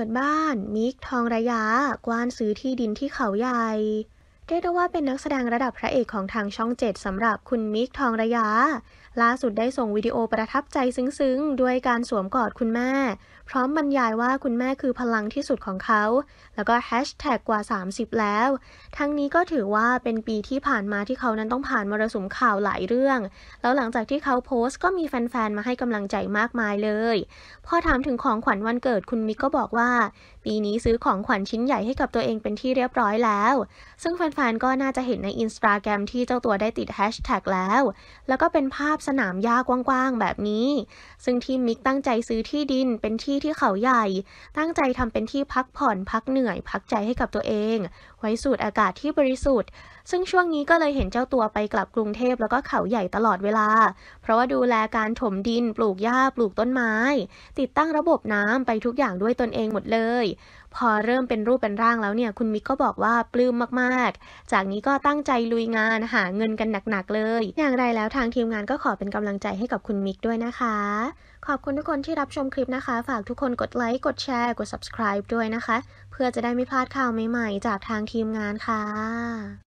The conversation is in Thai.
เปิดบ้าน มิกทองระยะ กว้านซื้อที่ดินที่เขาใหญ่เรียกได้ว่าเป็นนักแสดงระดับพระเอกของทางช่องเจ็ดสำหรับคุณมิกทองระยะ ล่าสุดได้ส่งวิดีโอประทับใจซึ้งๆ ด้วยการสวมกอดคุณแม่ พร้อมบรรยายว่าคุณแม่คือพลังที่สุดของเขา แล้วก็แฮชแท็กกว่า 30 แล้ว ทั้งนี้ก็ถือว่าเป็นปีที่ผ่านมาที่เขานั้นต้องผ่านมรสุมข่าวหลายเรื่อง แล้วหลังจากที่เขาโพสต์ก็มีแฟนๆมาให้กำลังใจมากมายเลยพอถามถึงของขวัญวันเกิดคุณมิกก็บอกว่า ปีนี้ซื้อของขวัญชิ้นใหญ่ให้กับตัวเองเป็นที่เรียบร้อยแล้ว ซึ่งแฟฟนๆก็น่าจะเห็นในอินสตาแกรมที่เจ้าตัวได้ติดแฮชแท็กแล้ว แล้วก็เป็นภาพสนามหญ้ากว้างๆแบบนี้ ซึ่งที่มิกตั้งใจซื้อที่ดินเป็นที่ที่เขาใหญ่ ตั้งใจทำเป็นที่พักผ่อนพักเหนื่อยพักใจให้กับตัวเอง ไว้สูดอากาศที่บริสุทธิ์ ซึ่งช่วงนี้ก็เลยเห็นเจ้าตัวไปกลับกรุงเทพแล้วก็เขาใหญ่ตลอดเวลา เพราะว่าดูแลการถมดิน ปลูกหญ้าปลูกต้นไม้ ติดตั้งระบบน้ำไปทุกอย่างด้วยตนเองหมดเลย พอเริ่มเป็นรูปเป็นร่างแล้วเนี่ย คุณมิกก็บอกว่าปลื้มมาก ๆจากนี้ก็ตั้งใจลุยงานหาเงินกันหนักๆเลย อย่างไรแล้วทางทีมงานก็ขอเป็นกำลังใจให้กับคุณมิกด้วยนะคะ ขอบคุณทุกคนที่รับชมคลิปนะคะ ฝากทุกคนกดไลค์ กดแชร์ กด subscribe ด้วยนะคะ เพื่อจะได้ไม่พลาดข่าวใหม่ๆจากทางทีมงานค่ะ